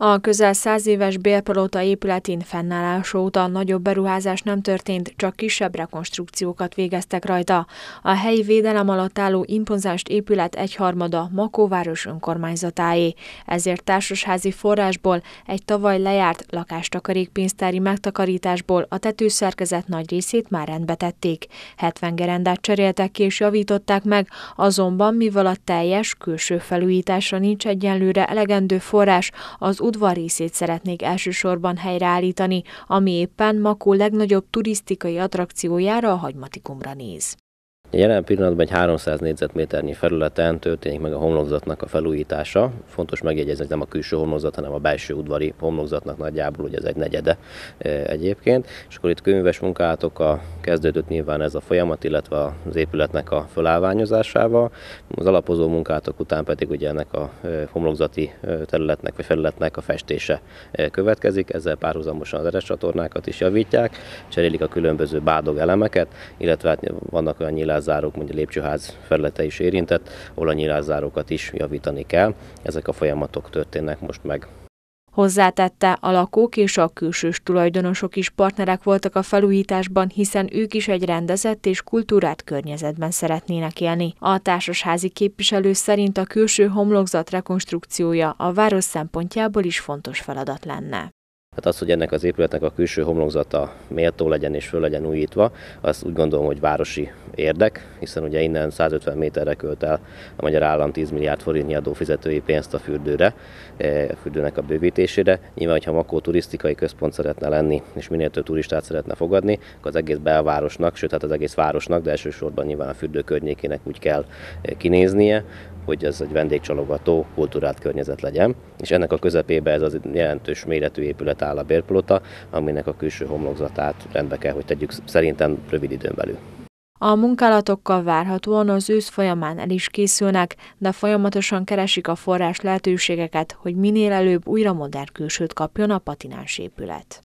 A közel száz éves bélpalota épületén fennállás óta nagyobb beruházás nem történt, csak kisebb rekonstrukciókat végeztek rajta. A helyi védelem alatt álló impozáns épület egyharmada Makóváros önkormányzatáé, ezért társasházi forrásból egy tavaly lejárt lakástakarékpénztári megtakarításból a tetőszerkezet nagy részét már rendbe tették. 70 gerendát cseréltek ki és javították meg, azonban mivel a teljes külső felújításra nincs egyenlőre elegendő forrás, az udvar részét szeretnék elsősorban helyreállítani, ami éppen Makó legnagyobb turisztikai attrakciójára a hagymatikumra néz. Jelen pillanatban egy 300 négyzetméternyi felületen történik meg a homlokzatnak a felújítása. Fontos megjegyezni, hogy nem a külső homlokzat, hanem a belső udvari homlokzatnak nagyjából, ugye ez egy negyede e, egyébként. És akkor itt könyves munkálatokkal kezdődött nyilván ez a folyamat, illetve az épületnek a fölállványozásával. Az alapozó munkálatok után pedig ugye ennek a e, homlokzati e, területnek vagy felületnek a festése következik. Ezzel párhuzamosan az erescsatornákat is javítják, cserélik a különböző bádog elemeket, illetve hát vannak olyan nyilván nyilázárok, mondjuk a lépcsőház felülete is érintett, ahol a nyilázárokat is javítani kell. Ezek a folyamatok történnek most meg. Hozzátette, a lakók és a külsős tulajdonosok is partnerek voltak a felújításban, hiszen ők is egy rendezett és kultúrát környezetben szeretnének élni. A társasházi képviselő szerint a külső homlokzat rekonstrukciója a város szempontjából is fontos feladat lenne. Hát az, hogy ennek az épületnek a külső homlokzata méltó legyen és föl legyen újítva, az úgy gondolom, hogy városi érdek, hiszen ugye innen 150 méterre költ el a magyar állam 10 milliárd forintnyi adófizetői pénzt a fürdőre, e, a fürdőnek a bővítésére. Nyilván, hogyha Makó turisztikai központ szeretne lenni, és minél több turistát szeretne fogadni, akkor az egész belvárosnak, sőt hát az egész városnak, de elsősorban nyilván a fürdő környékének úgy kell e, kinéznie, hogy ez egy vendégcsalogató kultúrát környezet legyen, és ennek a közepébe ez az jelentős méretű épület áll a bérpilota, aminek a külső homlokzatát rendbe kell, hogy tegyük szerintem rövid időn belül. A munkálatokkal várhatóan az ősz folyamán el is készülnek, de folyamatosan keresik a forrás lehetőségeket, hogy minél előbb újra modern külsőt kapjon a patinás épület.